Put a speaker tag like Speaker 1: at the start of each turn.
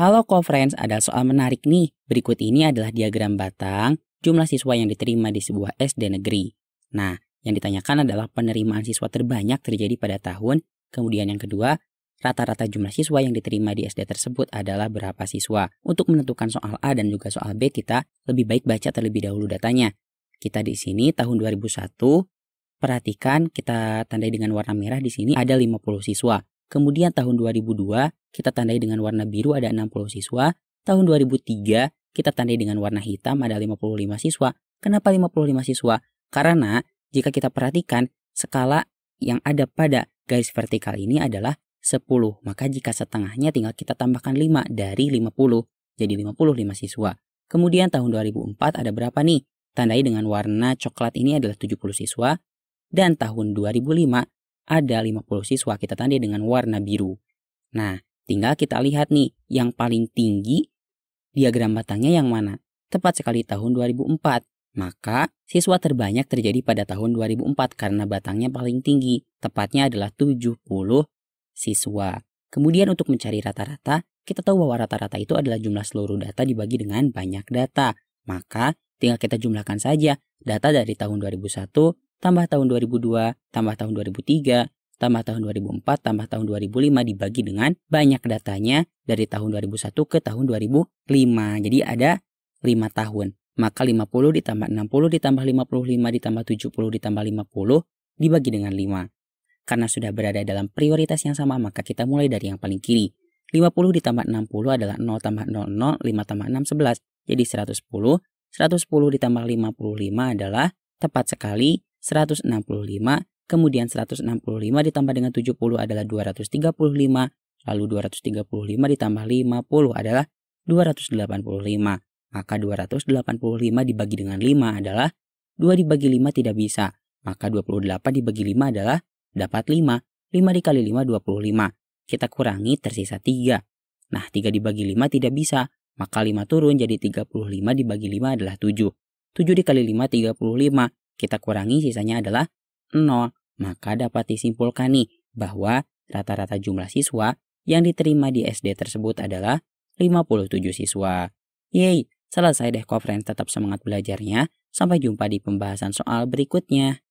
Speaker 1: Halo co-friends, ada soal menarik nih. Berikut ini adalah diagram batang jumlah siswa yang diterima di sebuah SD negeri. Nah, yang ditanyakan adalah penerimaan siswa terbanyak terjadi pada tahun, kemudian yang kedua, rata-rata jumlah siswa yang diterima di SD tersebut adalah berapa siswa. Untuk menentukan soal A dan juga soal B kita lebih baik baca terlebih dahulu datanya. Kita di sini tahun 2001, perhatikan kita tandai dengan warna merah di sini ada 50 siswa. Kemudian tahun 2002 kita tandai dengan warna biru ada 60 siswa. Tahun 2003 kita tandai dengan warna hitam ada 55 siswa. Kenapa 55 siswa? Karena jika kita perhatikan skala yang ada pada garis vertikal ini adalah 10. Maka jika setengahnya tinggal kita tambahkan 5 dari 50. Jadi 55 siswa. Kemudian tahun 2004 ada berapa nih? Tandai dengan warna coklat ini adalah 70 siswa. Dan tahun 2005 ada 50 siswa kita tandai dengan warna biru. Nah, tinggal kita lihat nih yang paling tinggi diagram batangnya yang mana. Tepat sekali tahun 2004. Maka siswa terbanyak terjadi pada tahun 2004 karena batangnya paling tinggi, tepatnya adalah 70 siswa. Kemudian untuk mencari rata-rata, kita tahu bahwa rata-rata itu adalah jumlah seluruh data dibagi dengan banyak data. Maka tinggal kita jumlahkan saja data dari tahun 2001, tambah tahun 2002, tambah tahun 2003, tambah tahun 2004, tambah tahun 2005 dibagi dengan banyak datanya dari tahun 2001 ke tahun 2005. Jadi ada 5 tahun. Maka 50 ditambah 60 ditambah 55 ditambah 70 ditambah 50 dibagi dengan 5. Karena sudah berada dalam prioritas yang sama maka kita mulai dari yang paling kiri. 50 ditambah 60 adalah 0 tambah 0, 0, 5 tambah 6, 11. Jadi 110. 110 ditambah 55 adalah tepat sekali 165, kemudian 165 ditambah dengan 70 adalah 235, lalu 235 ditambah 50 adalah 285. Maka 285 dibagi dengan 5 adalah 2 dibagi 5 tidak bisa. Maka 28 dibagi 5 adalah dapat 5. 5 dikali 5 25. Kita kurangi tersisa 3. Nah 3 dibagi 5 tidak bisa. Maka 5 turun jadi 35 dibagi 5 adalah 7. 7 dikali 5 35 kita kurangi sisanya adalah 0. Maka dapat disimpulkan nih bahwa rata-rata jumlah siswa yang diterima di SD tersebut adalah 57 siswa. Yeay, selesai deh conference tetap semangat belajarnya. Sampai jumpa di pembahasan soal berikutnya.